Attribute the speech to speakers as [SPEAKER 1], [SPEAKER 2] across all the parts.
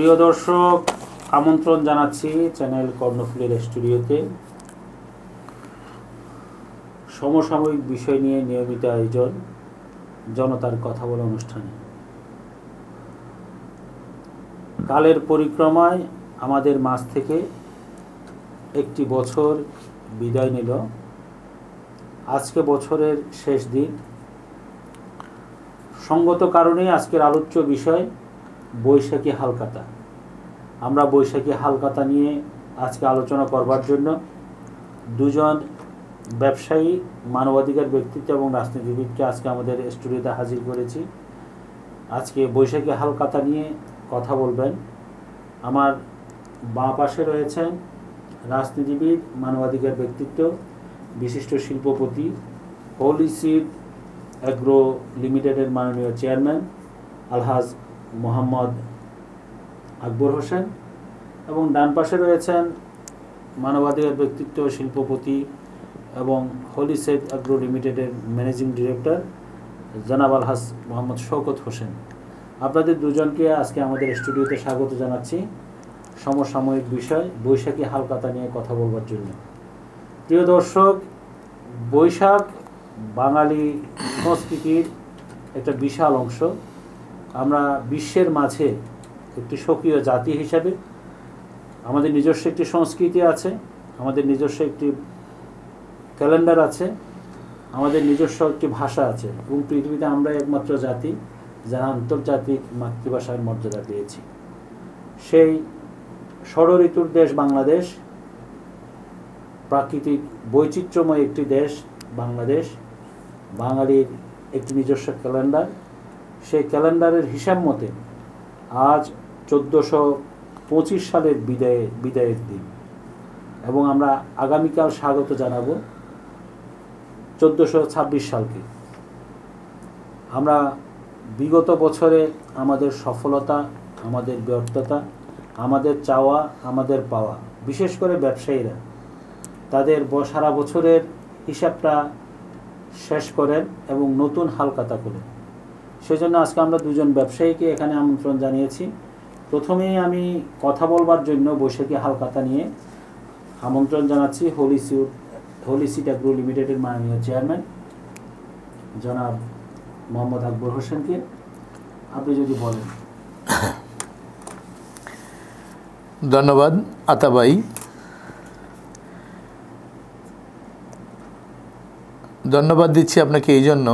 [SPEAKER 1] প্রিয় দর্শক আমন্ত্রণ জানাচ্ছি চ্যানেল কর্ণফুলের স্টুডিওতে সমসাময়িক বিষয় নিয়ে নিয়মিত আয়োজন জনতার কথা বলা অনুষ্ঠানে কালের পরিক্রমায় আমাদের মাছ থেকে একটি বছর বিদায় নিল আজকে বছরের শেষ দিন সঙ্গত কারণেই আজকের আলোচ্য বিষয় বৈশাখী হালকাতা আমরা বৈশাখী হালকাতা নিয়ে আজকে আলোচনা করবার জন্য দুজন ব্যবসায়ী মানবাধিকার ব্যক্তিত্ব এবং রাজনীতিবিদকে আজকে আমাদের স্টুডিওতে হাজির করেছি আজকে বৈশাখী হালকাতা নিয়ে কথা বলবেন আমার বাঁ পাশে রয়েছেন রাজনীতিবিদ মানবাধিকার ব্যক্তিত্ব বিশিষ্ট শিল্পপতি হোলি সিড অ্যাগ্রো লিমিটেডের মাননীয় চেয়ারম্যান আলহাজ মোহাম্মদ আকবর হোসেন এবং ডান পাশে রয়েছেন মানবাধিকার ব্যক্তিত্ব শিল্পপতি এবং হোলি সেফ অ্যাগ্রো লিমিটেডের ম্যানেজিং ডিরেক্টর জনাব আলহাস মোহাম্মদ শওকত হোসেন আপনাদের দুজনকে আজকে আমাদের স্টুডিওতে স্বাগত জানাচ্ছি সমসাময়িক বিষয় বৈশাখী হালকাতা নিয়ে কথা বলবার জন্য প্রিয় দর্শক বৈশাখ বাঙালি সংস্কৃতির একটা বিশাল অংশ আমরা বিশ্বের মাঝে একটি সক্রিয় জাতি হিসাবে আমাদের নিজস্ব একটি সংস্কৃতি আছে আমাদের নিজস্ব একটি ক্যালেন্ডার আছে আমাদের নিজস্ব একটি ভাষা আছে এবং পৃথিবীতে আমরা একমাত্র জাতি যারা আন্তর্জাতিক মাতৃভাষার মর্যাদা পেয়েছি সেই ষড়ঋতুর দেশ বাংলাদেশ প্রাকৃতিক বৈচিত্র্যময় একটি দেশ বাংলাদেশ বাঙালির একটি নিজস্ব ক্যালেন্ডার সেই ক্যালেন্ডারের হিসাব মতে আজ চোদ্দোশো পঁচিশ সালের বিদায় বিদায়ের দিন এবং আমরা আগামীকাল স্বাগত জানাব চোদ্দোশো ছাব্বিশ সালকে আমরা বিগত বছরে আমাদের সফলতা আমাদের ব্যর্থতা আমাদের চাওয়া আমাদের পাওয়া বিশেষ করে ব্যবসায়ীরা তাদের সারা বছরের হিসাবটা শেষ করেন এবং নতুন হালকাতা করেন সেজন্য আজকে আমরা দুজন ব্যবসায়ীকে এখানে আমন্ত্রণ জানিয়েছি প্রথমে আমি কথা বলবার জন্য বৈশাখী হালকাতা নিয়ে আমন্ত্রণ জানাচ্ছি হোলি সিউট হোলি সিট অ্যাগ্রো লিমিটেডের মাননীয় চেয়ারম্যান জনাব মোহাম্মদ আকবর হোসেনকে আপনি যদি বলেন
[SPEAKER 2] ধন্যবাদ আতাবাই ধন্যবাদ দিচ্ছি আপনাকে এই জন্য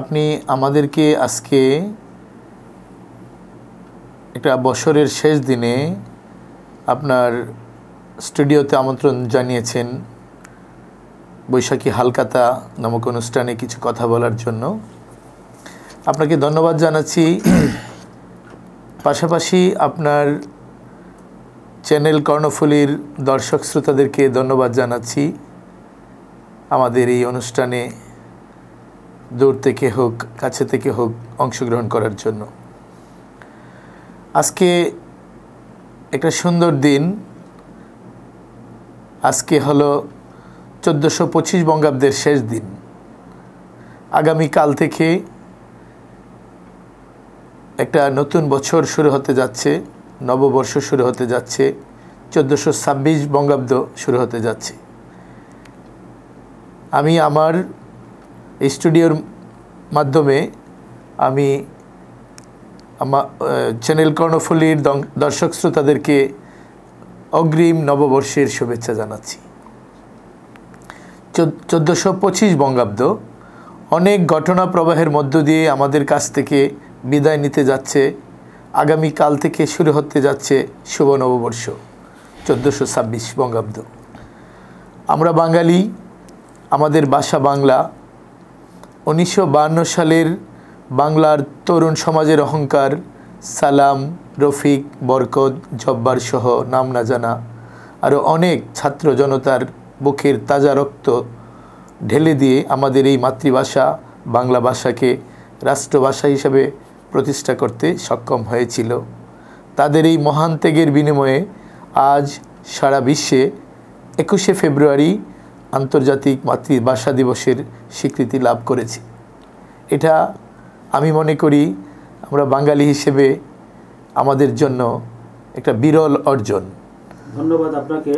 [SPEAKER 2] আপনি আমাদেরকে আজকে একটা বছরের শেষ দিনে আপনার স্টুডিওতে আমন্ত্রণ জানিয়েছেন বৈশাখী হালকাতা নামক অনুষ্ঠানে কিছু কথা বলার জন্য আপনাকে ধন্যবাদ জানাচ্ছি পাশাপাশি আপনার চ্যানেল কর্ণফুলির দর্শক শ্রোতাদেরকে ধন্যবাদ জানাচ্ছি আমাদের এই অনুষ্ঠানে দূর থেকে হোক কাছে থেকে হোক অংশগ্রহণ করার জন্য আজকে একটা সুন্দর দিন আজকে হলো চোদ্দোশো পঁচিশ বঙ্গাব্দের শেষ দিন আগামীকাল থেকে একটা নতুন বছর শুরু হতে যাচ্ছে নববর্ষ শুরু হতে যাচ্ছে চোদ্দোশো ছাব্বিশ বঙ্গাব্দ শুরু হতে যাচ্ছে আমি আমার স্টুডিওর মাধ্যমে আমি আমা চ্যানেল কর্ণফুলির দর্শক শ্রোতাদেরকে অগ্রিম নববর্ষের শুভেচ্ছা জানাচ্ছি চোদ্দোশো পঁচিশ বঙ্গাব্দ অনেক ঘটনা প্রবাহের মধ্য দিয়ে আমাদের কাছ থেকে বিদায় নিতে যাচ্ছে আগামী কাল থেকে শুরু হতে যাচ্ছে শুভ নববর্ষ চোদ্দোশো ছাব্বিশ বঙ্গাব্দ আমরা বাঙালি আমাদের বাসা বাংলা উনিশশো সালের বাংলার তরুণ সমাজের অহংকার সালাম রফিক বরকত জব্বার সহ নাম না জানা আরও অনেক ছাত্র জনতার বুকের তাজা রক্ত ঢেলে দিয়ে আমাদের এই মাতৃভাষা বাংলা ভাষাকে রাষ্ট্রভাষা হিসেবে প্রতিষ্ঠা করতে সক্ষম হয়েছিল তাদের এই মহান ত্যাগের বিনিময়ে আজ সারা বিশ্বে একুশে ফেব্রুয়ারি আন্তর্জাতিক মাতৃভাষা দিবসের স্বীকৃতি লাভ করেছে এটা আমি মনে করি আমরা বাঙালি হিসেবে আমাদের জন্য একটা বিরল অর্জন
[SPEAKER 1] ধন্যবাদ আপনাকে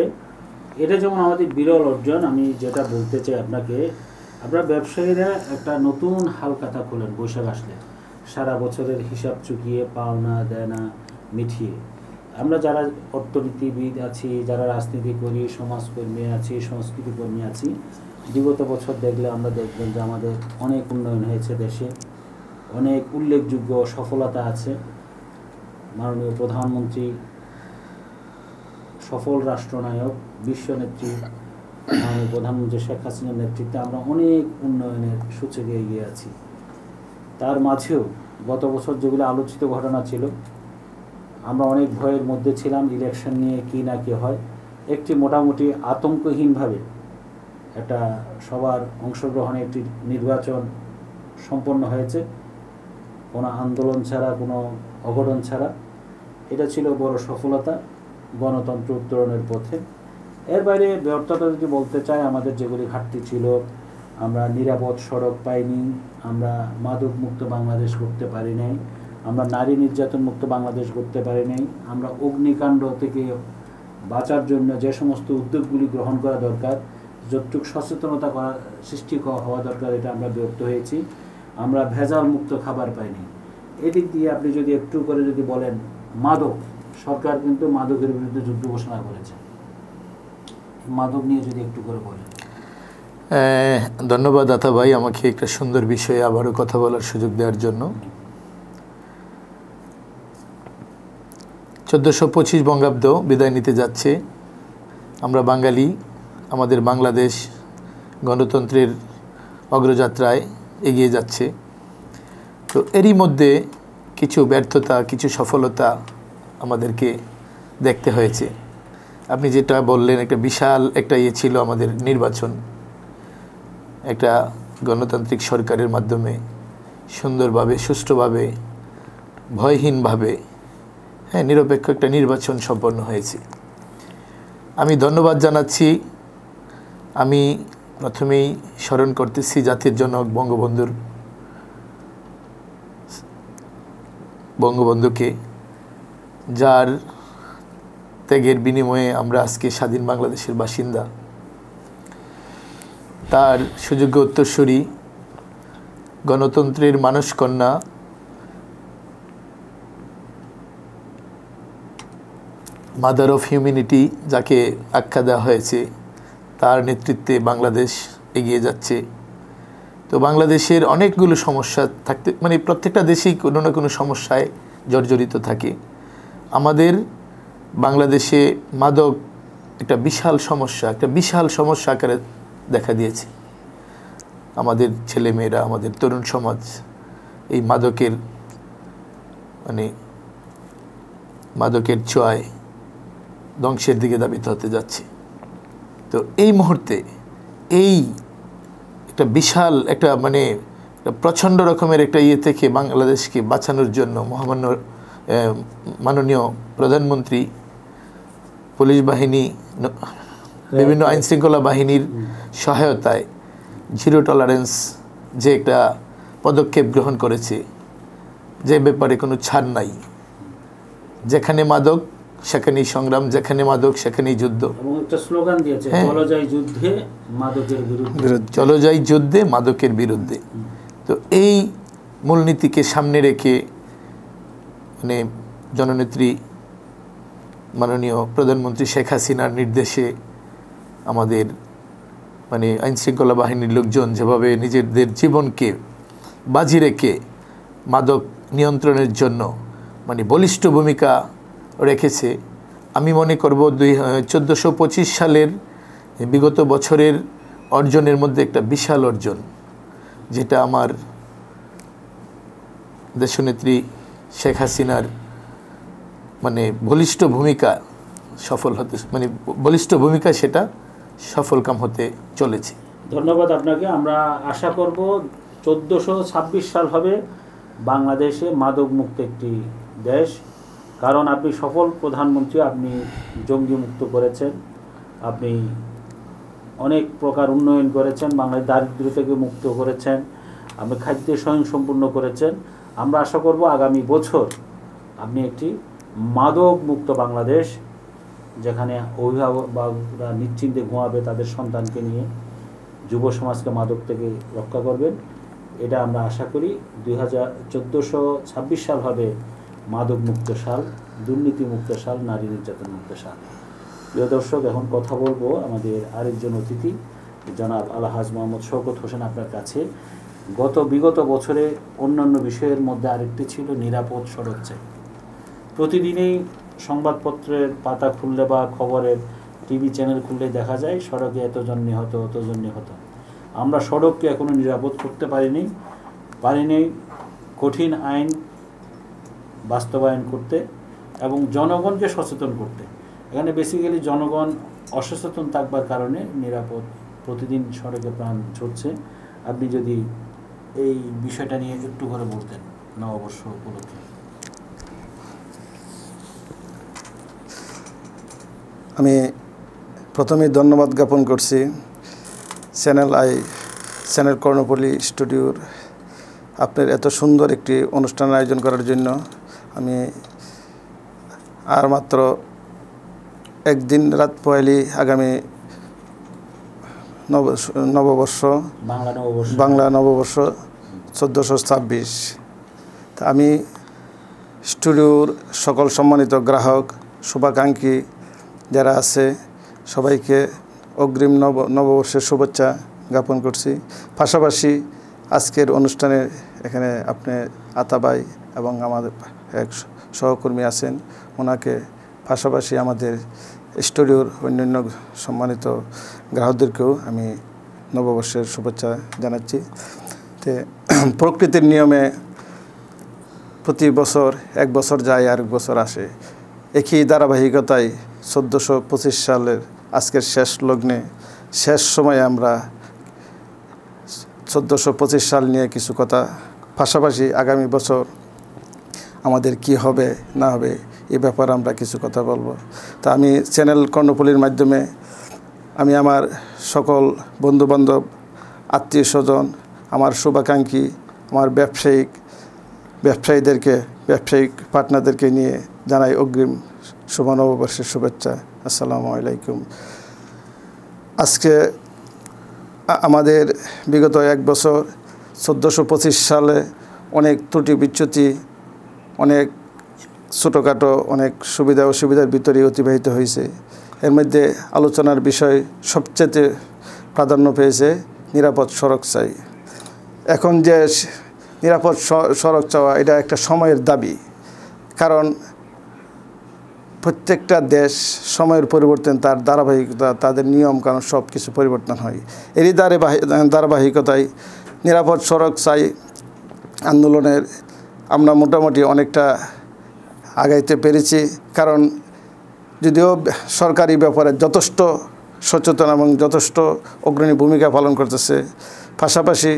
[SPEAKER 1] এটা যেমন আমাদের বিরল অর্জন আমি যেটা বলতে চাই আপনাকে আপনার ব্যবসায়ীরা একটা নতুন হালকাতা খোলেন বৈশাখ আসলে সারা বছরের হিসাব চুকিয়ে পাওনা দেনা মিঠিয়ে আমরা যারা অর্থনীতিবিদ আছি যারা রাজনীতি করি সমাজকর্মী আছি সংস্কৃতিকর্মী আছি বিগত বছর দেখলে আমরা দেখবেন যে আমাদের অনেক উন্নয়ন হয়েছে দেশে অনেক উল্লেখযোগ্য সফলতা আছে মাননীয় প্রধানমন্ত্রী সফল রাষ্ট্রনায়ক বিশ্বনেত্রী মাননীয় প্রধানমন্ত্রী শেখ হাসিনার নেতৃত্বে আমরা অনেক উন্নয়নের সূচকে এগিয়ে আছি তার মাঝেও গত বছর যেগুলো আলোচিত ঘটনা ছিল আমরা অনেক ভয়ের মধ্যে ছিলাম ইলেকশন নিয়ে কী না কী হয় একটি মোটামুটি আতঙ্কহীনভাবে একটা সবার অংশগ্রহণে একটি নির্বাচন সম্পন্ন হয়েছে কোনো আন্দোলন ছাড়া কোনো অঘটন ছাড়া এটা ছিল বড় সফলতা গণতন্ত্র উত্তরণের পথে এর বাইরে ব্যর্থতা যদি বলতে চাই আমাদের যেগুলি ঘাটতি ছিল আমরা নিরাপদ সড়ক পাইনি আমরা মাদক মুক্ত বাংলাদেশ করতে পারি নাই আমরা নারী নির্যাতন মুক্ত বাংলাদেশ করতে পারি নাই আমরা অগ্নিকাণ্ড থেকে বাঁচার জন্য যে সমস্ত উদ্যোগগুলি গ্রহণ করা দরকার যতটুক সচেতনতা করা সৃষ্টি হওয়া দরকার এটা আমরা ব্যর্থ হয়েছি আমরা ভেজাল মুক্ত খাবার পাইনি এদিক দিয়ে আপনি যদি একটু করে যদি বলেন মাদক সরকার কিন্তু মাদকের বিরুদ্ধে যুদ্ধ ঘোষণা করেছে মাদক নিয়ে যদি একটু করে বলেন
[SPEAKER 2] ধন্যবাদ দাতা ভাই আমাকে একটা সুন্দর বিষয়ে আবারও কথা বলার সুযোগ দেওয়ার জন্য চোদ্দোশো পঁচিশ বঙ্গাব্দ বিদায় নিতে যাচ্ছে আমরা বাঙালি আমাদের বাংলাদেশ গণতন্ত্রের অগ্রযাত্রায় এগিয়ে যাচ্ছে তো এরই মধ্যে কিছু ব্যর্থতা কিছু সফলতা আমাদেরকে দেখতে হয়েছে আপনি যেটা বললেন একটা বিশাল একটা ইয়ে ছিল আমাদের নির্বাচন একটা গণতান্ত্রিক সরকারের মাধ্যমে সুন্দরভাবে সুষ্ঠুভাবে ভয়হীনভাবে হ্যাঁ নিরপেক্ষ একটা নির্বাচন সম্পন্ন হয়েছে আমি ধন্যবাদ জানাচ্ছি আমি প্রথমেই স্মরণ করতেছি জাতির জনক বঙ্গবন্ধুর বঙ্গবন্ধুকে যার ত্যাগের বিনিময়ে আমরা আজকে স্বাধীন বাংলাদেশের বাসিন্দা তার সুযোগ্য উত্তরসূরি গণতন্ত্রের মানসকন্যা মাদার অফ হিউম্যানিটি যাকে আখ্যা দেওয়া হয়েছে তার নেতৃত্বে বাংলাদেশ এগিয়ে যাচ্ছে তো বাংলাদেশের অনেকগুলো সমস্যা থাকতে মানে প্রত্যেকটা দেশেই কোনো না কোনো সমস্যায় জর্জরিত থাকে আমাদের বাংলাদেশে মাদক একটা বিশাল সমস্যা একটা বিশাল সমস্যা আকারে দেখা দিয়েছে আমাদের ছেলেমেয়েরা আমাদের তরুণ সমাজ এই মাদকের মানে মাদকের ছোঁয়ায় ধ্বংসের দিকে দাবিত হতে যাচ্ছে তো এই মুহূর্তে এই একটা বিশাল একটা মানে প্রচণ্ড রকমের একটা ইয়ে থেকে বাংলাদেশকে বাঁচানোর জন্য মহামান্য মাননীয় প্রধানমন্ত্রী পুলিশ বাহিনী বিভিন্ন আইনশৃঙ্খলা বাহিনীর সহায়তায় জিরো টলারেন্স যে একটা পদক্ষেপ গ্রহণ করেছে যে ব্যাপারে কোনো ছাড় নাই যেখানে মাদক সেখানেই সংগ্রাম যেখানে মাদক সেখানেই যুদ্ধ
[SPEAKER 1] স্লোগান দিয়েছে হ্যাঁ। চলো যাই যুদ্ধে মাদকের বিরুদ্ধে
[SPEAKER 2] চলো যাই যুদ্ধে মাদকের বিরুদ্ধে তো এই মূলনীতিকে সামনে রেখে মানে জননেত্রী মাননীয় প্রধানমন্ত্রী শেখ হাসিনার নির্দেশে আমাদের মানে আইনশৃঙ্খলা বাহিনীর লোকজন যেভাবে নিজেদের জীবনকে বাজি রেখে মাদক নিয়ন্ত্রণের জন্য মানে বলিষ্ঠ ভূমিকা রেখেছে আমি মনে করব দুই চোদ্দোশো পঁচিশ সালের বিগত বছরের অর্জনের মধ্যে একটা বিশাল অর্জন যেটা আমার দেশনেত্রী শেখ হাসিনার মানে বলিষ্ঠ ভূমিকা সফল হতে মানে বলিষ্ঠ ভূমিকা সেটা সফল কাম হতে চলেছে
[SPEAKER 1] ধন্যবাদ আপনাকে আমরা আশা করব চোদ্দোশো সাল হবে বাংলাদেশে মাদক মুক্ত একটি দেশ কারণ আপনি সফল প্রধানমন্ত্রী আপনি জঙ্গি মুক্ত করেছেন আপনি অনেক প্রকার উন্নয়ন করেছেন বাংলায় দারিদ্র থেকে মুক্ত করেছেন আপনি খাদ্য স্বয়ংসম্পূর্ণ করেছেন আমরা আশা করব আগামী বছর আপনি একটি মাদক মুক্ত বাংলাদেশ যেখানে অভিভাবকরা নিশ্চিন্তে ঘুমাবে তাদের সন্তানকে নিয়ে যুব সমাজকে মাদক থেকে রক্ষা করবেন এটা আমরা আশা করি দুই হাজার চোদ্দোশো ছাব্বিশ সাল হবে মাদক মুক্ত সাল দুর্নীতি মুক্ত সাল নারী নির্যাতন মুক্ত সাল প্রিয় দর্শক এখন কথা বলবো আমাদের আরেকজন অতিথি জনাব আলহাজ মোহাম্মদ শওকত হোসেন আপনার কাছে গত বিগত বছরে অন্যান্য বিষয়ের মধ্যে আরেকটি ছিল নিরাপদ সড়ক চাই প্রতিদিনই সংবাদপত্রের পাতা খুললে বা খবরের টিভি চ্যানেল খুললে দেখা যায় সড়কে এতজন নিহত অতজন নিহত আমরা সড়ককে এখনও নিরাপদ করতে পারিনি পারিনি কঠিন আইন বাস্তবায়ন করতে এবং জনগণকে সচেতন করতে এখানে বেসিক্যালি জনগণ অসচেতন থাকবার কারণে নিরাপদ প্রতিদিন সড়কে প্রাণ ছড়ছে আপনি যদি এই বিষয়টা নিয়ে একটু করে বলতেন না অবশ্য উপলক্ষে
[SPEAKER 3] আমি প্রথমে ধন্যবাদ জ্ঞাপন করছি চ্যানেল আই চ্যানেল কর্ণপল্লী স্টুডিওর আপনার এত সুন্দর একটি অনুষ্ঠান আয়োজন করার জন্য আমি আর মাত্র একদিন রাত পয়লি আগামী নব নববর্ষ বাংলা নববর্ষ চোদ্দোশো ছাব্বিশ তা আমি স্টুডিওর সকল সম্মানিত গ্রাহক শুভাকাঙ্ক্ষী যারা আছে সবাইকে অগ্রিম নব নববর্ষের শুভেচ্ছা জ্ঞাপন করছি পাশাপাশি আজকের অনুষ্ঠানের এখানে আপনি আতাবাই এবং আমাদের এক সহকর্মী আছেন ওনাকে পাশাপাশি আমাদের স্টুডিওর অন্যান্য সম্মানিত গ্রাহকদেরকেও আমি নববর্ষের শুভেচ্ছা জানাচ্ছি তে প্রকৃতির নিয়মে প্রতি বছর এক বছর যায় আর এক বছর আসে একই ধারাবাহিকতায় চোদ্দোশো পঁচিশ সালের আজকের শেষ লগ্নে শেষ সময়ে আমরা চোদ্দোশো পঁচিশ সাল নিয়ে কিছু কথা পাশাপাশি আগামী বছর আমাদের কি হবে না হবে এ ব্যাপারে আমরা কিছু কথা বলবো তা আমি চ্যানেল কর্ণপল্লির মাধ্যমে আমি আমার সকল বন্ধুবান্ধব আত্মীয় স্বজন আমার শুভাকাঙ্ক্ষী আমার ব্যবসায়িক ব্যবসায়ীদেরকে ব্যবসায়িক পার্টনারদেরকে নিয়ে জানাই অগ্রিম শুভ নববর্ষের শুভেচ্ছা আসসালামু আলাইকুম আজকে আমাদের বিগত এক বছর চোদ্দোশো পঁচিশ সালে অনেক ত্রুটি বিচ্যুতি অনেক ছোটোখাটো অনেক সুবিধা অসুবিধার ভিতরে অতিবাহিত হয়েছে এর মধ্যে আলোচনার বিষয় সবচেয়ে প্রাধান্য পেয়েছে নিরাপদ সড়ক চাই এখন যে নিরাপদ সড়ক চাওয়া এটা একটা সময়ের দাবি কারণ প্রত্যেকটা দেশ সময়ের পরিবর্তন তার ধারাবাহিকতা তাদের নিয়ম কারণ সব কিছু পরিবর্তন হয় এরই ধারাবাহিকতায় নিরাপদ সড়ক চাই আন্দোলনের আমরা মোটামুটি অনেকটা আগাইতে পেরেছি কারণ যদিও সরকারি ব্যাপারে যথেষ্ট সচেতন এবং যথেষ্ট অগ্রণী ভূমিকা পালন করতেছে পাশাপাশি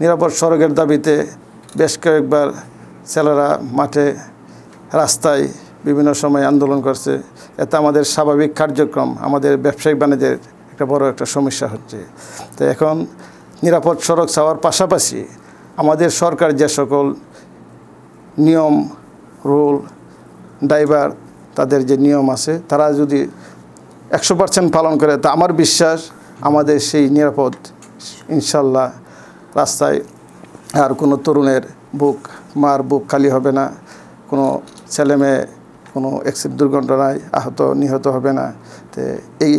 [SPEAKER 3] নিরাপদ সড়কের দাবিতে বেশ কয়েকবার ছেলেরা মাঠে রাস্তায় বিভিন্ন সময় আন্দোলন করছে এতে আমাদের স্বাভাবিক কার্যক্রম আমাদের ব্যবসায়িক বাণিজ্যের একটা বড় একটা সমস্যা হচ্ছে তো এখন নিরাপদ সড়ক চাওয়ার পাশাপাশি আমাদের সরকার যে সকল নিয়ম রুল ড্রাইভার তাদের যে নিয়ম আছে তারা যদি একশো পার্সেন্ট পালন করে তা আমার বিশ্বাস আমাদের সেই নিরাপদ ইনশাল্লাহ রাস্তায় আর কোনো তরুণের বুক মার বুক খালি হবে না কোনো ছেলে মেয়ে কোনো অ্যাক্সিডেন্ট দুর্ঘটনায় আহত নিহত হবে না তো এই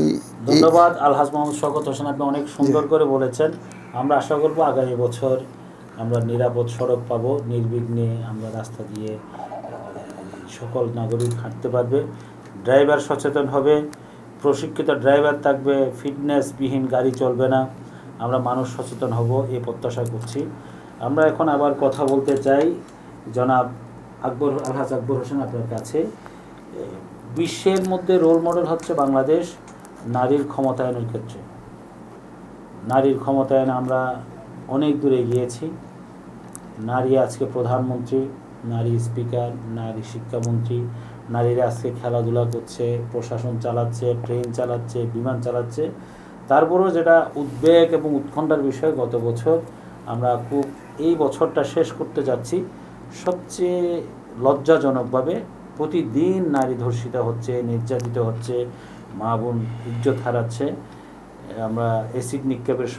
[SPEAKER 1] ধন্যবাদ আলহাজ মোহাম্মদ শকত হোসেন আপনি অনেক সুন্দর করে বলেছেন আমরা আশা করব আগামী বছর আমরা নিরাপদ সড়ক পাব নির্বিঘ্নে আমরা রাস্তা দিয়ে সকল নাগরিক হাঁটতে পারবে ড্রাইভার সচেতন হবে প্রশিক্ষিত ড্রাইভার থাকবে ফিটনেসবিহীন গাড়ি চলবে না আমরা মানুষ সচেতন হব এ প্রত্যাশা করছি আমরা এখন আবার কথা বলতে চাই জনাব আকবর আলহাজ আকবর হোসেন আপনার কাছে বিশ্বের মধ্যে রোল মডেল হচ্ছে বাংলাদেশ নারীর ক্ষমতায়নের ক্ষেত্রে নারীর ক্ষমতায়নে আমরা অনেক দূরে গিয়েছি নারী আজকে প্রধানমন্ত্রী নারী স্পিকার নারী শিক্ষামন্ত্রী নারীরা আজকে খেলাধুলা করছে প্রশাসন চালাচ্ছে ট্রেন চালাচ্ছে বিমান চালাচ্ছে তারপরেও যেটা উদ্বেগ এবং উৎকণ্ঠার বিষয় গত বছর আমরা খুব এই বছরটা শেষ করতে যাচ্ছি সবচেয়ে লজ্জাজনকভাবে প্রতিদিন নারী ধর্ষিত হচ্ছে নির্যাতিত হচ্ছে মা বোন ইজ্জত হারাচ্ছে আমরা অ্যাসিড নিক্ষেপের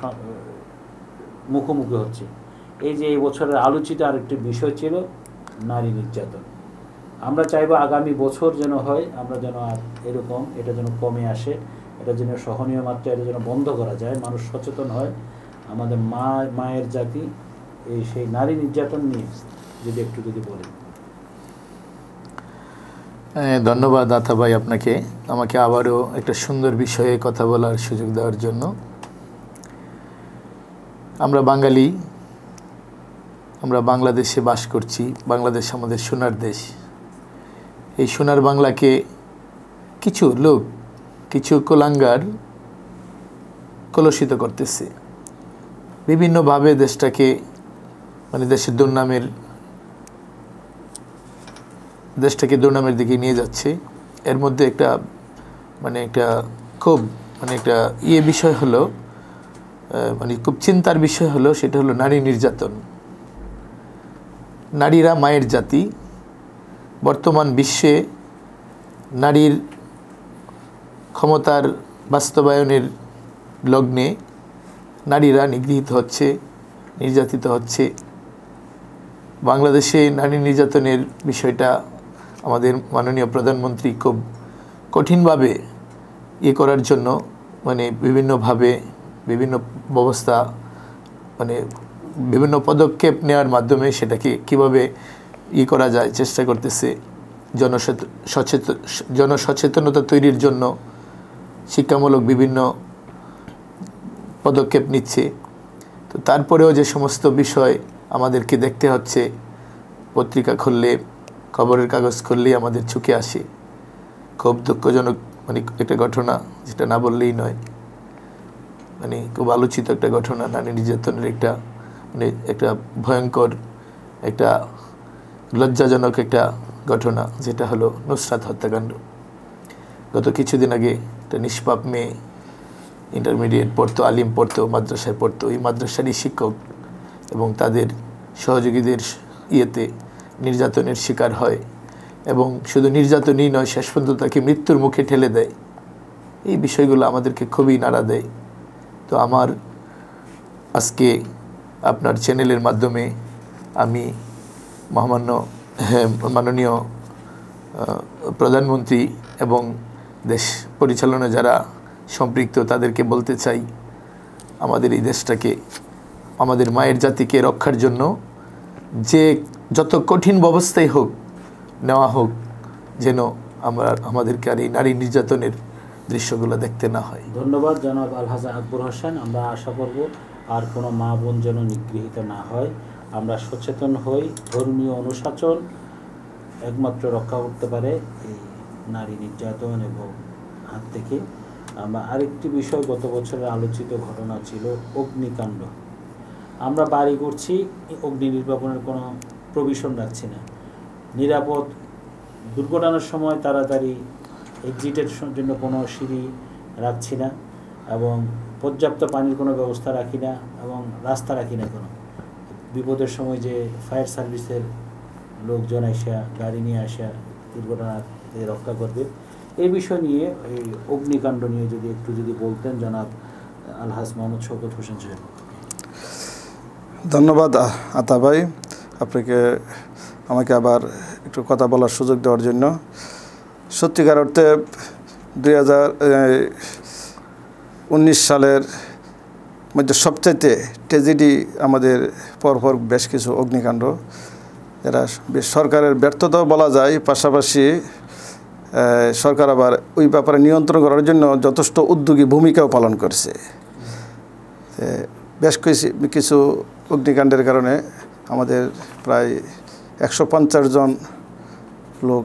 [SPEAKER 1] মুখোমুখি হচ্ছি এই যে এই বছরের আলোচিত আরেকটি বিষয় ছিল নারী নির্যাতন আমরা চাইবো আগামী বছর যেন হয় আমরা যেন আর এরকম এটা যেন কমে আসে এটা যেন সহনীয় মাত্রা এটা যেন বন্ধ করা যায় মানুষ সচেতন হয় আমাদের মা মায়ের জাতি এই সেই নারী নির্যাতন নিয়ে যদি একটু যদি বলি
[SPEAKER 2] ধন্যবাদ আতা ভাই আপনাকে আমাকে আবারও একটা সুন্দর বিষয়ে কথা বলার সুযোগ দেওয়ার জন্য আমরা বাঙালি আমরা বাংলাদেশে বাস করছি বাংলাদেশ আমাদের সোনার দেশ এই সোনার বাংলাকে কিছু লোক কিছু কোলাঙ্গার কলুষিত করতেছে বিভিন্নভাবে দেশটাকে মানে দেশের দুর্নামের দেশটাকে দুর্নামের দিকে নিয়ে যাচ্ছে এর মধ্যে একটা মানে একটা খুব মানে একটা ইয়ে বিষয় হলো মানে খুব চিন্তার বিষয় হলো সেটা হলো নারী নির্যাতন নারীরা মায়ের জাতি বর্তমান বিশ্বে নারীর ক্ষমতার বাস্তবায়নের লগ্নে নারীরা নিগৃহীত হচ্ছে নির্যাতিত হচ্ছে বাংলাদেশে নারী নির্যাতনের বিষয়টা আমাদের মাননীয় প্রধানমন্ত্রী খুব কঠিনভাবে ইয়ে করার জন্য মানে বিভিন্নভাবে বিভিন্ন ব্যবস্থা মানে বিভিন্ন পদক্ষেপ নেওয়ার মাধ্যমে সেটাকে কিভাবে ই ইয়ে করা যায় চেষ্টা করতেছে জনসচেতন জনসচেতনতা তৈরির জন্য শিক্ষামূলক বিভিন্ন পদক্ষেপ নিচ্ছে তো তারপরেও যে সমস্ত বিষয় আমাদেরকে দেখতে হচ্ছে পত্রিকা খুললে খবরের কাগজ করলেই আমাদের চোখে আসে খুব দুঃখজনক মানে একটা ঘটনা যেটা না বললেই নয় মানে খুব আলোচিত একটা ঘটনা নারী নির্যাতনের একটা মানে একটা ভয়ঙ্কর একটা লজ্জাজনক একটা ঘটনা যেটা হলো নুসরাত হত্যাকাণ্ড গত কিছুদিন আগে একটা নিষ্পাপ মেয়ে ইন্টারমিডিয়েট পড়তো আলিম পড়তো মাদ্রাসায় পড়তো এই মাদ্রাসারই শিক্ষক এবং তাদের সহযোগীদের ইয়েতে নির্যাতনের শিকার হয় এবং শুধু নির্যাতনই নয় শেষ পর্যন্ত তাকে মৃত্যুর মুখে ঠেলে দেয় এই বিষয়গুলো আমাদেরকে খুবই নাড়া দেয় তো আমার আজকে আপনার চ্যানেলের মাধ্যমে আমি মহামান্য হ্যাঁ, মাননীয় প্রধানমন্ত্রী এবং দেশ পরিচালনা যারা সম্পৃক্ত তাদেরকে বলতে চাই আমাদের এই দেশটাকে আমাদের মায়ের জাতিকে রক্ষার জন্য যে যত কঠিন ব্যবস্থাই হোক নেওয়া হোক যেন আমরা আমাদেরকে আর এই নারী নির্যাতনের দৃশ্যগুলো দেখতে না হয়
[SPEAKER 1] ধন্যবাদ জনাব হাজা আকবর হোসেন আমরা আশা করব আর কোনো মা বোন যেন নিগৃহীত না হয় আমরা সচেতন হই ধর্মীয় অনুশাসন একমাত্র রক্ষা করতে পারে এই নারী নির্যাতন এবং হাত থেকে আমরা আরেকটি বিষয় গত বছরের আলোচিত ঘটনা ছিল অগ্নিকাণ্ড আমরা বাড়ি করছি অগ্নি নির্বাপনের কোনো প্রভিশন রাখছি না নিরাপদ দুর্ঘটনার সময় তাড়াতাড়ি এক্সিটের জন্য কোনো সিঁড়ি রাখছি না এবং পর্যাপ্ত পানির কোনো ব্যবস্থা রাখি না এবং রাস্তা রাখি না কোনো বিপদের সময় যে ফায়ার সার্ভিসের লোকজন আসা গাড়ি নিয়ে আসা দুর্ঘটনা রক্ষা করবে এই বিষয় নিয়ে এই অগ্নিকাণ্ড নিয়ে যদি একটু যদি বলতেন জনাব আলহাজ মোহাম্মদ শৌকত হোসেন সাহেব
[SPEAKER 3] ধন্যবাদ আতা ভাই আপনাকে আমাকে আবার একটু কথা বলার সুযোগ দেওয়ার জন্য সত্যিকার অর্থে দুই হাজার উনিশ সালের মধ্যে সবচাইতে ট্রেজেডি আমাদের পরপর বেশ কিছু অগ্নিকাণ্ড এরা সরকারের ব্যর্থতাও বলা যায় পাশাপাশি সরকার আবার ওই ব্যাপারে নিয়ন্ত্রণ করার জন্য যথেষ্ট উদ্যোগী ভূমিকাও পালন করছে বেশ কিছু কিছু অগ্নিকাণ্ডের কারণে আমাদের প্রায় একশো জন লোক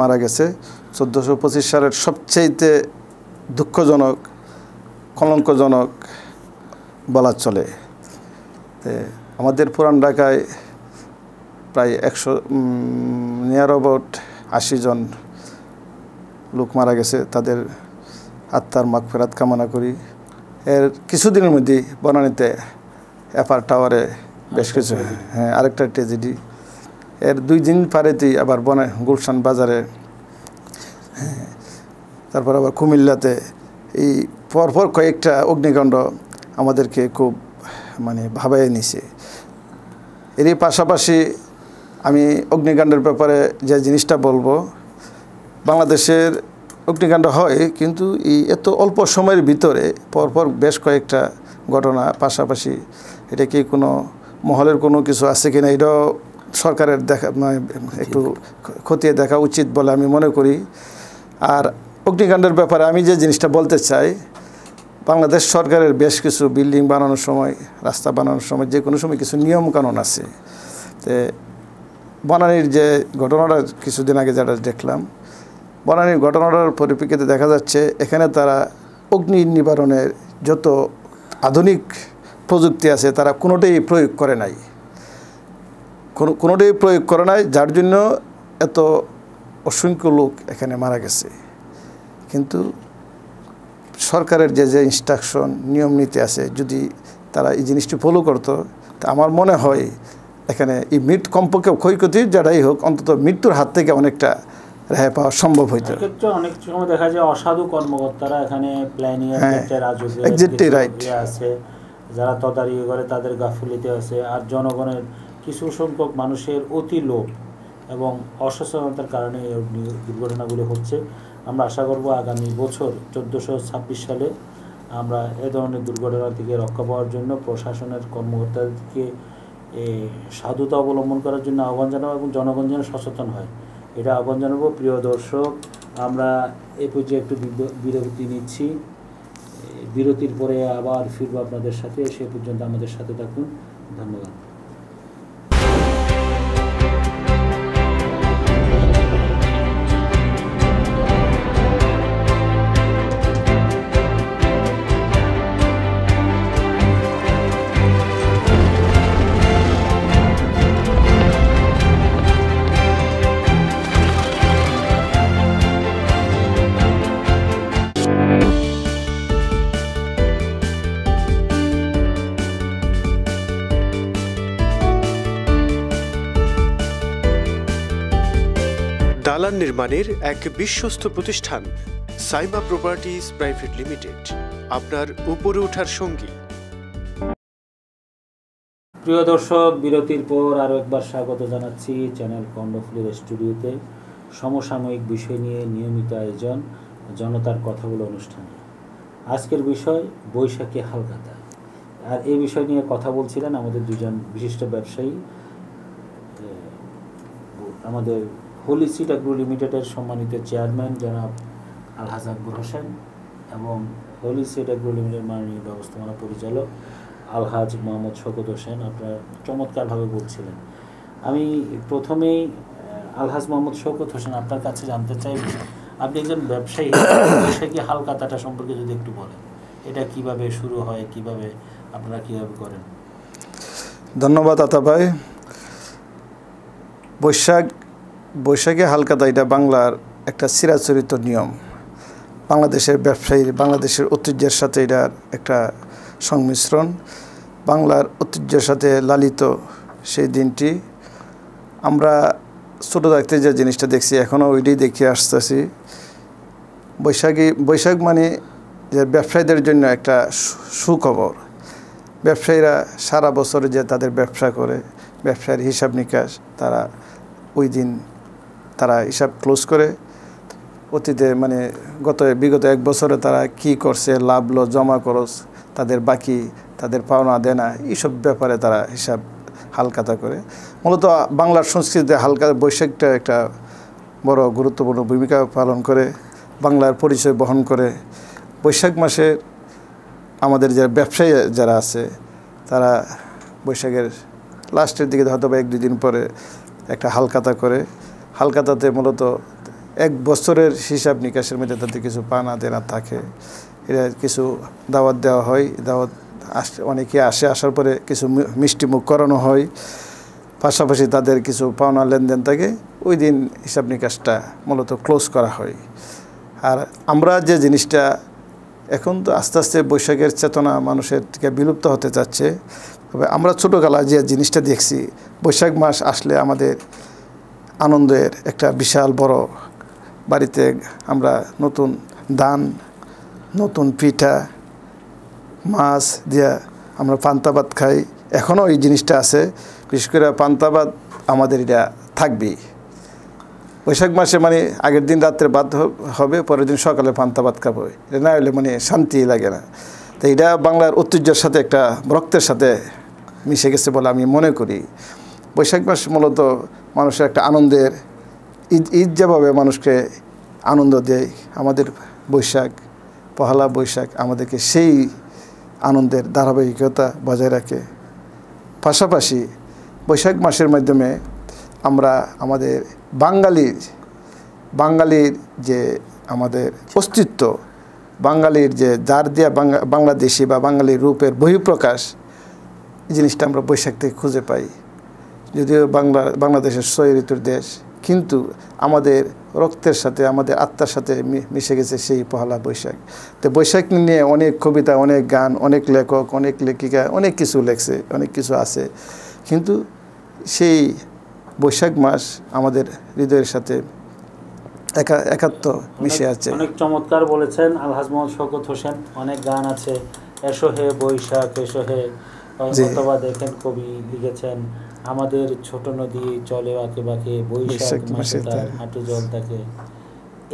[SPEAKER 3] মারা গেছে চোদ্দোশো পঁচিশ সালের সবচেয়েতে দুঃখজনক কলঙ্কজনক বলা চলে আমাদের পুরান ঢাকায় প্রায় একশো নিয়ার অ্যাবাউট আশি জন লোক মারা গেছে তাদের আত্মার মাগ ফেরাত কামনা করি এর কিছুদিনের মধ্যে বনানীতে অ্যাপার টাওয়ারে বেশ কিছু হ্যাঁ আরেকটা ট্রেজেডি এর দুই দিন পারেতেই আবার বনে গুলশান বাজারে হ্যাঁ, তারপর আবার কুমিল্লাতে এই পরপর কয়েকটা অগ্নিকাণ্ড আমাদেরকে খুব মানে ভাবাই নিছে এরই পাশাপাশি আমি অগ্নিকাণ্ডের ব্যাপারে যে জিনিসটা বলবো বাংলাদেশের অগ্নিকাণ্ড হয় কিন্তু এই এত অল্প সময়ের ভিতরে পরপর বেশ কয়েকটা ঘটনা পাশাপাশি এটা কি কোনো মহলের কোনো কিছু আছে কি না এটাও সরকারের দেখা মানে একটু খতিয়ে দেখা উচিত বলে আমি মনে করি আর অগ্নিকাণ্ডের ব্যাপারে আমি যে জিনিসটা বলতে চাই বাংলাদেশ সরকারের বেশ কিছু বিল্ডিং বানানোর সময় রাস্তা বানানোর সময় যে কোনো সময় কিছু নিয়মকানুন আছে তে বনানির যে ঘটনাটা কিছুদিন আগে যেটা দেখলাম বনানির ঘটনাটার পরিপ্রেক্ষিতে দেখা যাচ্ছে এখানে তারা অগ্নি নিবারণের যত আধুনিক প্রযুক্তি আছে তারা কোনোটাই প্রয়োগ করে নাই কোনো কোনোটাই প্রয়োগ করে নাই যার জন্য এত অসংখ্য লোক এখানে মারা গেছে কিন্তু সরকারের যে যে ইনস্ট্রাকশন নিয়ম নীতি আছে যদি তারা এই জিনিসটি ফলো করতো তা আমার মনে হয় এখানে এই মৃত কমপক্ষে ক্ষয়ক্ষতি যারাই হোক অন্তত মৃত্যুর হাত থেকে অনেকটা রেহাই পাওয়া সম্ভব হইত
[SPEAKER 1] অনেক সময় দেখা যায় অসাধু কর্মকর্তারা এখানে প্ল্যানিং রাইট ইয়ে আছে যারা তদারকি করে তাদের গাফিলিতে আছে আর জনগণের কিছু সংখ্যক মানুষের অতি লোভ এবং অসচেতনতার কারণে এই দুর্ঘটনাগুলি হচ্ছে আমরা আশা করব আগামী বছর চোদ্দোশো ছাব্বিশ সালে আমরা এ ধরনের দুর্ঘটনা থেকে রক্ষা পাওয়ার জন্য প্রশাসনের কর্মকর্তাদেরকে সাধুতা অবলম্বন করার জন্য আহ্বান জানাবো এবং জনগণ যেন সচেতন হয় এটা আহ্বান জানাবো প্রিয় দর্শক আমরা এ পর্যায়ে একটু বিরতি নিচ্ছি বিরতির পরে আবার ফিরবো আপনাদের সাথে সে পর্যন্ত আমাদের সাথে থাকুন ধন্যবাদ
[SPEAKER 2] নির্মাণের এক বিশ্বস্ত প্রতিষ্ঠান সাইমা প্রপার্টিজ প্রাইভেট লিমিটেড আপনার উপরে ওঠার সঙ্গী
[SPEAKER 1] প্রিয় দর্শক বিরতির পর আরও একবার স্বাগত জানাচ্ছি চ্যানেল কণ্ডফুলের স্টুডিওতে সমসাময়িক বিষয় নিয়ে নিয়মিত আয়োজন জনতার কথাগুলো অনুষ্ঠানে আজকের বিষয় বৈশাখী হালকাতা আর এই বিষয় নিয়ে কথা বলছিলেন আমাদের দুজন বিশিষ্ট ব্যবসায়ী আমাদের হোলি সিটা অ্যাগ্রো লিমিটেডের সম্মানিত চেয়ারম্যান জনাব আলহাজ আকবর হোসেন এবং হোলি সিটা অ্যাগ্রো লিমিটেড মাননীয় ব্যবস্থাপনা পরিচালক আলহাজ মোহাম্মদ শকত হোসেন আপনারা চমৎকারভাবে বলছিলেন আমি প্রথমেই আলহাজ মোহাম্মদ শকত হোসেন আপনার কাছে জানতে চাই আপনি একজন ব্যবসায়ী ব্যবসায়ী হালকাতাটা সম্পর্কে যদি একটু বলেন এটা কিভাবে শুরু হয় কিভাবে আপনারা কিভাবে করেন
[SPEAKER 3] ধন্যবাদ আতা ভাই বৈশাখ বৈশাখে হালকাতা এটা বাংলার একটা চিরাচরিত নিয়ম বাংলাদেশের ব্যবসায়ীর বাংলাদেশের ঐতিহ্যের সাথে এটার একটা সংমিশ্রণ বাংলার ঐতিহ্যের সাথে লালিত সেই দিনটি আমরা ছোটো থাকতে যে জিনিসটা দেখছি এখনও ওইটাই দেখে আসতেছি বৈশাখী বৈশাখ মানে যে ব্যবসায়ীদের জন্য একটা সুখবর ব্যবসায়ীরা সারা বছরে যে তাদের ব্যবসা করে ব্যবসার হিসাব নিকাশ তারা ওই দিন তারা হিসাব ক্লোজ করে অতীতে মানে গত বিগত এক বছরে তারা কি করছে লাভ লো জমা করস তাদের বাকি তাদের পাওনা দেনা এইসব ব্যাপারে তারা হিসাব হালকাতা করে মূলত বাংলার সংস্কৃতিতে হালকা বৈশাখটা একটা বড় গুরুত্বপূর্ণ ভূমিকা পালন করে বাংলার পরিচয় বহন করে বৈশাখ মাসে আমাদের যারা ব্যবসায়ী যারা আছে তারা বৈশাখের লাস্টের দিকে হয়তো বা এক দুদিন দিন পরে একটা হালকাতা করে হালকা তাতে মূলত এক বছরের হিসাব নিকাশের মধ্যে তাদের কিছু পানা দেনা থাকে এরা কিছু দাওয়াত দেওয়া হয় দাওয়াত আস অনেকে আসে আসার পরে কিছু মিষ্টি মুখ করানো হয় পাশাপাশি তাদের কিছু পাওনা লেনদেন থাকে ওই দিন হিসাব নিকাশটা মূলত ক্লোজ করা হয় আর আমরা যে জিনিসটা এখন তো আস্তে আস্তে বৈশাখের চেতনা মানুষের থেকে বিলুপ্ত হতে যাচ্ছে তবে আমরা ছোটোবেলায় যে জিনিসটা দেখছি বৈশাখ মাস আসলে আমাদের আনন্দের একটা বিশাল বড় বাড়িতে আমরা নতুন দান নতুন পিঠা মাছ দিয়া আমরা পান্তাবাদ খাই এখনও এই জিনিসটা আছে বিশেষ করে পান্তাবাদ আমাদের এটা থাকবেই বৈশাখ মাসে মানে আগের দিন রাত্রে বাদ হবে পরের দিন সকালে পান্তাবাদ খাবো এটা না হলে মানে শান্তি লাগে না তো এটা বাংলার ঐতিহ্যের সাথে একটা রক্তের সাথে মিশে গেছে বলে আমি মনে করি বৈশাখ মাস মূলত মানুষের একটা আনন্দের ঈদ ঈদ যেভাবে মানুষকে আনন্দ দেয় আমাদের বৈশাখ পহলা বৈশাখ আমাদেরকে সেই আনন্দের ধারাবাহিকতা বজায় রাখে পাশাপাশি বৈশাখ মাসের মাধ্যমে আমরা আমাদের বাঙালির বাঙালির যে আমাদের অস্তিত্ব বাঙালির যে যার দিয়া বাংলাদেশি বা বাঙালির রূপের বহিঃপ্রকাশ জিনিসটা আমরা বৈশাখ থেকে খুঁজে পাই যদিও বাংলা বাংলাদেশের ছয় ঋতুর দেশ কিন্তু আমাদের রক্তের সাথে আমাদের আত্মার সাথে মিশে গেছে সেই পহলা বৈশাখ তো বৈশাখ নিয়ে অনেক কবিতা অনেক গান অনেক লেখক অনেক লেখিকা অনেক কিছু লেখছে অনেক কিছু আছে কিন্তু সেই বৈশাখ মাস আমাদের হৃদয়ের সাথে একা একাত্ম মিশে আছে অনেক
[SPEAKER 1] চমৎকার বলেছেন আলহাজ মোহাম্মদ শকত হোসেন অনেক গান আছে এসো হে বৈশাখ এসো হে দেখেন কবি লিখেছেন আমাদের ছোট নদী চলে বাঁকে বাঁকে বৈশাখ মাসে তার হাঁটু জল থাকে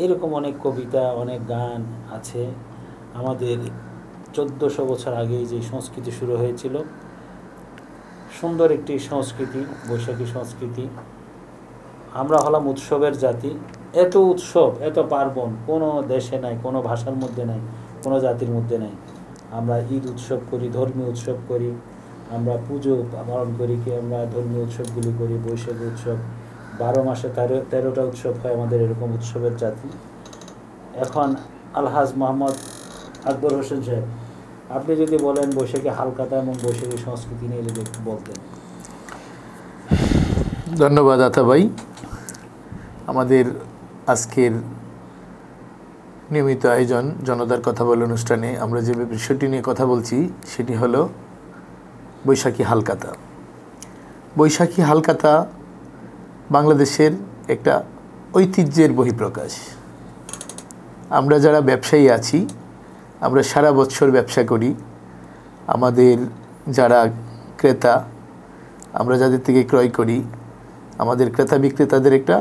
[SPEAKER 1] এরকম অনেক কবিতা অনেক গান আছে আমাদের চোদ্দোশো বছর আগে যে সংস্কৃতি শুরু হয়েছিল সুন্দর একটি সংস্কৃতি বৈশাখী সংস্কৃতি আমরা হলাম উৎসবের জাতি এত উৎসব এত পার্বণ কোনো দেশে নাই কোনো ভাষার মধ্যে নাই কোনো জাতির মধ্যে নাই আমরা ঈদ উৎসব করি ধর্মীয় উৎসব করি আমরা পুজো পালন করি কি আমরা ধর্মীয় উৎসবগুলি করি বৈশাখ উৎসব বারো মাসে তেরো তেরোটা উৎসব হয় আমাদের এরকম উৎসবের জাতি এখন আলহাজ মোহাম্মদ আকবর হোসেন সাহেব আপনি যদি বলেন বৈশাখী হালকাতা এবং বৈশাখী সংস্কৃতি নিয়ে যদি একটু বলতেন
[SPEAKER 2] ধন্যবাদ ভাই আমাদের আজকের নিয়মিত আয়োজন জনতার কথা বলে অনুষ্ঠানে আমরা যে বিষয়টি নিয়ে কথা বলছি সেটি হলো বৈশাখী হালকাতা বৈশাখী হালকাতা বাংলাদেশের একটা ঐতিহ্যের বহিঃপ্রকাশ আমরা যারা ব্যবসায়ী আছি আমরা সারা বছর ব্যবসা করি আমাদের যারা ক্রেতা আমরা যাদের থেকে ক্রয় করি আমাদের ক্রেতা বিক্রেতাদের একটা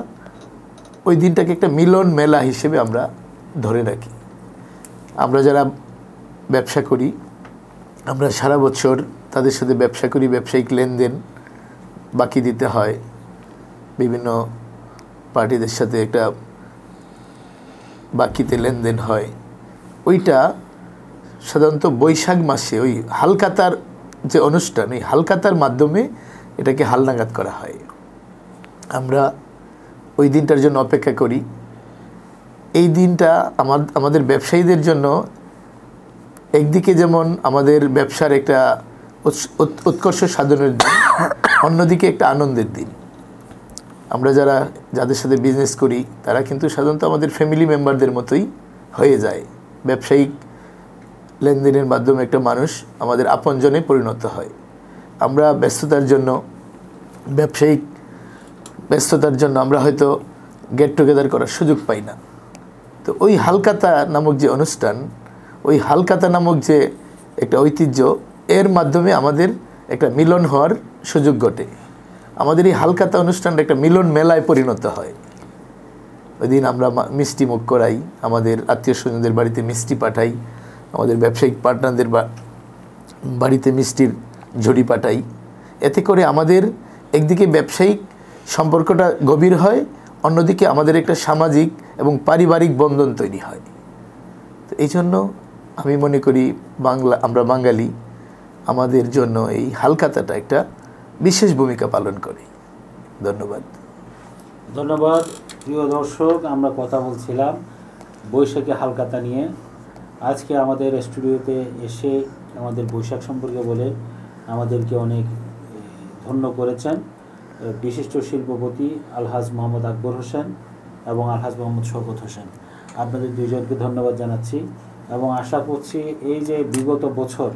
[SPEAKER 2] ওই দিনটাকে একটা মিলন মেলা হিসেবে আমরা ধরে রাখি আমরা যারা ব্যবসা করি আমরা সারা বছর তাদের সাথে ব্যবসা করি ব্যবসায়িক লেনদেন বাকি দিতে হয় বিভিন্ন পার্টিদের সাথে একটা বাকিতে লেনদেন হয় ওইটা সাধারণত বৈশাখ মাসে ওই হালকাতার যে অনুষ্ঠান ওই হালকাতার মাধ্যমে এটাকে হালনাগাদ করা হয় আমরা ওই দিনটার জন্য অপেক্ষা করি এই দিনটা আমার আমাদের ব্যবসায়ীদের জন্য একদিকে যেমন আমাদের ব্যবসার একটা উৎকর্ষ সাধনের দিন অন্যদিকে একটা আনন্দের দিন আমরা যারা যাদের সাথে বিজনেস করি তারা কিন্তু সাধারণত আমাদের ফ্যামিলি মেম্বারদের মতোই হয়ে যায় ব্যবসায়িক লেনদেনের মাধ্যমে একটা মানুষ আমাদের আপনজনে পরিণত হয় আমরা ব্যস্ততার জন্য ব্যবসায়িক ব্যস্ততার জন্য আমরা হয়তো গেট টুগেদার করার সুযোগ পাই না তো ওই হালকাতা নামক যে অনুষ্ঠান ওই হালকাতা নামক যে একটা ঐতিহ্য এর মাধ্যমে আমাদের একটা মিলন হওয়ার সুযোগ ঘটে আমাদের এই হালকাতা অনুষ্ঠানটা একটা মিলন মেলায় পরিণত হয় ওই দিন আমরা মিষ্টি মুখ করাই আমাদের আত্মীয় স্বজনদের বাড়িতে মিষ্টি পাঠাই আমাদের ব্যবসায়িক পার্টনারদের বাড়িতে মিষ্টির ঝুড়ি পাঠাই এতে করে আমাদের একদিকে ব্যবসায়িক সম্পর্কটা গভীর হয় অন্যদিকে আমাদের একটা সামাজিক এবং পারিবারিক বন্ধন তৈরি হয় তো এই জন্য আমি মনে করি বাংলা আমরা বাঙালি আমাদের জন্য এই হালখাতাটা একটা বিশেষ ভূমিকা পালন করে ধন্যবাদ
[SPEAKER 1] ধন্যবাদ প্রিয় দর্শক আমরা কথা বলছিলাম বৈশাখে হালকাতা নিয়ে আজকে আমাদের স্টুডিওতে এসে আমাদের বৈশাখ সম্পর্কে বলে আমাদেরকে অনেক ধন্য করেছেন বিশিষ্ট শিল্পপতি আলহাজ মোহাম্মদ আকবর হোসেন এবং আলহাজ মোহাম্মদ শওকত হোসেন আপনাদের দুজনকে ধন্যবাদ জানাচ্ছি এবং আশা করছি এই যে বিগত বছর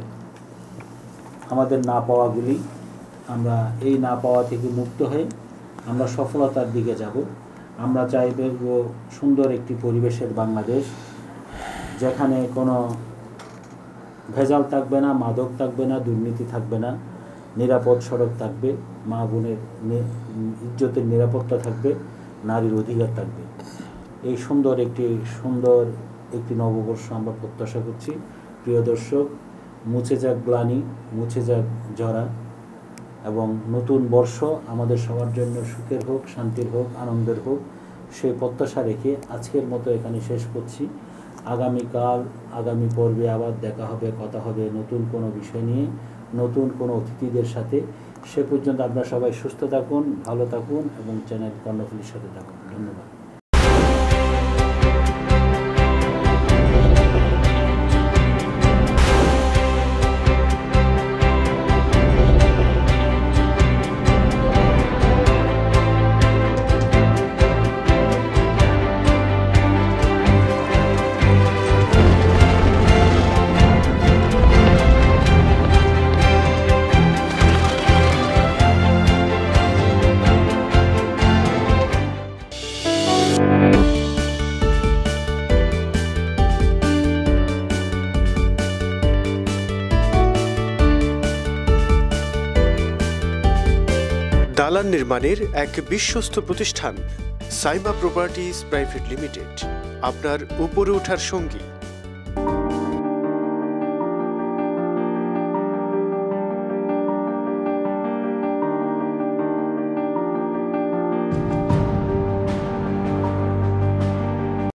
[SPEAKER 1] আমাদের না পাওয়াগুলি আমরা এই না পাওয়া থেকে মুক্ত হয়ে আমরা সফলতার দিকে যাব আমরা চাইবে সুন্দর একটি পরিবেশের বাংলাদেশ যেখানে কোনো ভেজাল থাকবে না মাদক থাকবে না দুর্নীতি থাকবে না নিরাপদ সড়ক থাকবে মা বোনের ইজ্জতের নিরাপত্তা থাকবে নারীর অধিকার থাকবে এই সুন্দর একটি সুন্দর একটি নববর্ষ আমরা প্রত্যাশা করছি প্রিয় দর্শক মুছে যাক গ্লানি মুছে যাক জরা এবং নতুন বর্ষ আমাদের সবার জন্য সুখের হোক শান্তির হোক আনন্দের হোক সেই প্রত্যাশা রেখে আজকের মতো এখানে শেষ করছি আগামীকাল আগামী পর্বে আবার দেখা হবে কথা হবে নতুন কোনো বিষয় নিয়ে নতুন কোনো অতিথিদের সাথে সে পর্যন্ত আপনারা সবাই সুস্থ থাকুন ভালো থাকুন এবং চ্যানেল কর্ণফুলির সাথে থাকুন ধন্যবাদ
[SPEAKER 2] মকান নির্মাণের এক বিশ্বস্ত প্রতিষ্ঠান সাইমা প্রপার্টিজ প্রাইভেট লিমিটেড আপনার উপরে ওঠার সঙ্গী